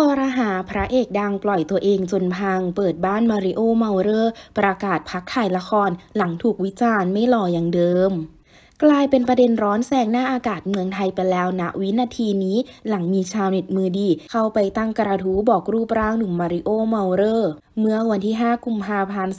คอรหาพระเอกดังปล่อยตัวเองจนพังเปิดบ้านมาริโอเมาเรอร์ประกาศพักถ่ายละครหลังถูกวิจารณ์ไม่หล่ออย่างเดิมกลายเป็นประเด็นร้อนแซงหน้าอากาศเมืองไทยไปแล้วณนะวินาทีนี้ หลังมีชาวเน็ตมือดี เข้าไปตั้งกระทู้บอกรูปร่างหนุ่มมาริโอเมาเลอร์เมื่อวันที่ 5 กุมภาพันธ์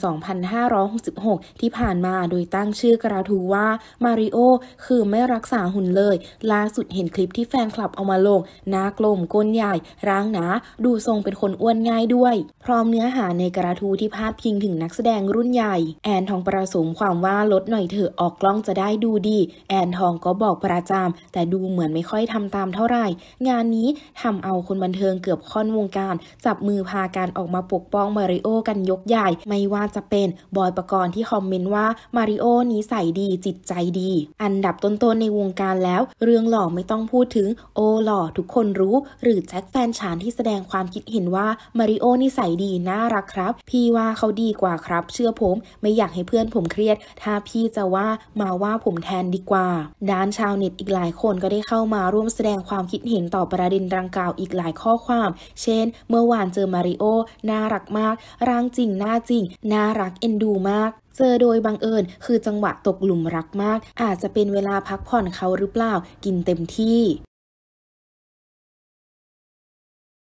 2566 ที่ผ่านมาโดยตั้งชื่อกระทู้ว่า มาริโอคือไม่รักษาหุ่นเลยล่าสุดเห็นคลิปที่แฟนคลับเอามาลงหน้ากลมก้นใหญ่ร่างหนา ดูทรงเป็นคนอ้วนง่ายด้วย พร้อมเนื้อหาในกระทู้ที่พาดพิงถึงนักแสดงรุ่นใหญ่ แอนทองประสมความว่าลดหน่อยเถอะออกกล้องจะได้ดูดีีแอนทองก็บอกประจามแต่ดูเหมือนไม่ค่อยทำตามเท่าไหร่ งานนี้ทำเอาคนบันเทิงเกือบค่อนวงการ จับมือพาการออกมาปกป้องมาริโอกันยกใหญ่ ไม่ว่าจะเป็น บอยประกรณ์ที่คอมเมนต์ว่ามาริโอนี้ใส่ดีจิตใจดี อันดับต้นๆในวงการแล้ว เรื่องหล่อไม่ต้องพูดถึงโอหล่อทุกคนรู้ หรือแจ็คแฟนฉานที่แสดงความคิดเห็นว่ามาริโอนีใส่ดีน่ารักครับ พี่ว่าเขาดีกว่าครับ เชื่อผมไม่อยากให้เพื่อนผมเครียด ถ้าพี่จะว่ามาว่าผมแทนดีกว่าด้านชาวเน็ตอีกหลายคนก็ได้เข้ามาร่วมแสดงความคิดเห็นต่อประเด็นดังกล่าวอีกหลายข้อความ เช่น เมื่อวานเจอมาริโอน่ารักมาก ร่างจริง หน้าจริง น่ารักเอ็นดูมากเจอโดยบังเอิญ คือจังหวะตกหลุมรักมาก อาจจะเป็นเวลาพักผ่อนเขาหรือเปล่า กินเต็มที่